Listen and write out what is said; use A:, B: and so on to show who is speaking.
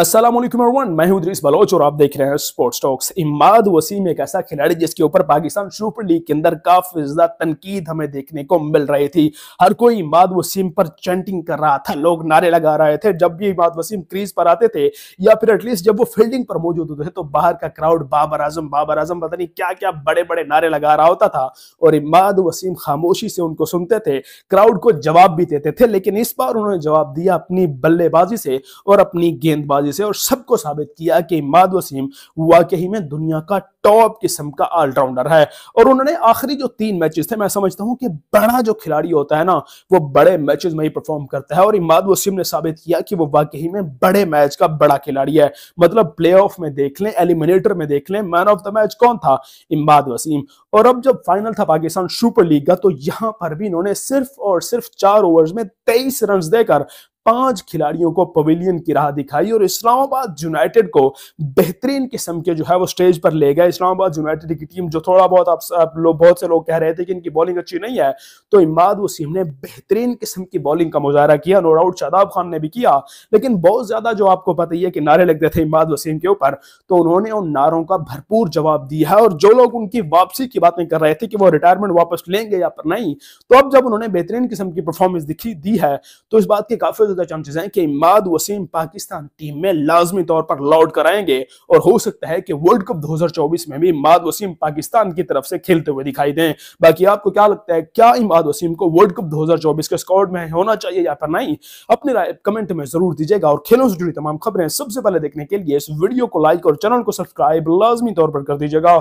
A: Aslam everyone मैं हूं Idris Bloch और आप देख रहे हैं स्पोर्ट्स टॉक्स इमाद वसीम एक ऐसा खिलाड़ी जिसके ऊपर पाकिस्तान सुपर लीग के अंदर काफी ज्यादा तनकीद हमें देखने को मिल रही थी हर कोई इमाद वसीम पर चैंटिंग कर रहा था लोग नारे लगा रहे थे जब भी इमाद वसीम क्रीज पर आते थे या फिर एटलीस्ट जब वो फील्डिंग पर मौजूद होते थे तो बाहर का क्राउड बाबर आजम बाबर आजम पता नहीं क्या क्या बड़े बड़े नारे लगा रहा होता था और इमाद वसीम खामोशी से उनको सुनते थे क्राउड को जवाब भी देते थे लेकिन इस बार उन्होंने जवाब दिया अपनी बल्लेबाजी से और अपनी गेंदबाजी वजह से और सबको साबित किया कि इमाद वसीम वाकई में दुनिया का टॉप किस्म का ऑलराउंडर है और उन्होंने आखिरी जो तीन मैचेस थे मैं समझता हूं कि बड़ा जो खिलाड़ी होता है ना वो बड़े मैचेस में ही परफॉर्म करता है और इमाद वसीम ने साबित किया कि वो वाकई में बड़े मैच का बड़ा खिलाड़ी है मतलब प्ले में देख लें एलिमिनेटर में देख लें मैन ऑफ द मैच कौन था इमाद वसीम और अब जब फाइनल था पाकिस्तान सुपर लीग का तो यहां पर भी इन्होंने सिर्फ और सिर्फ चार ओवर्स में तेईस रन देकर पांच खिलाड़ियों को पवेलियन की राह दिखाई और इस्लामाबाद यूनाइटेड को बेहतरीन किस्म के जो है वो स्टेज पर ले गए इस्लामाबाद यूनाइटेड की टीम जो थोड़ा बहुत आप, आप लोग बहुत से लोग कह रहे थे कि इनकी बॉलिंग अच्छी नहीं है तो इमाद वसीम ने बेहतरीन किस्म की बॉलिंग का मुजाहरा किया नो डाउट शादाब खान ने भी किया लेकिन बहुत ज्यादा जो आपको पता ही है कि नारे लगते थे इमाद वसीम के ऊपर तो उन्होंने उन नारों का भरपूर जवाब दिया है और जो लोग उनकी वापसी की बातें कर रहे थे कि वो रिटायरमेंट वापस लेंगे या पर नहीं तो अब जब उन्होंने बेहतरीन किस्म की परफॉर्मेंस दिखी दी है तो इस बात की काफी ज़्यादा चांसेस हैं कि इमाद वसीम पाकिस्तान टीम में लाजमी तौर पर लौट कराएंगे और हो सकता है कि वर्ल्ड कप 2024 में भी इमाद वसीम पाकिस्तान की तरफ से खेलते हुए दिखाई दें बाकी आपको क्या लगता है क्या इमाद वसीम को वर्ल्ड कप दो के स्कॉड में होना चाहिए या फिर नहीं अपनी राय कमेंट में जरूर दीजिएगा और खेलों से जुड़ी तमाम खबरें सबसे पहले देखने के लिए इस वीडियो को लाइक और चैनल को सब्सक्राइब लाजमी तौर पर कर दीजिएगा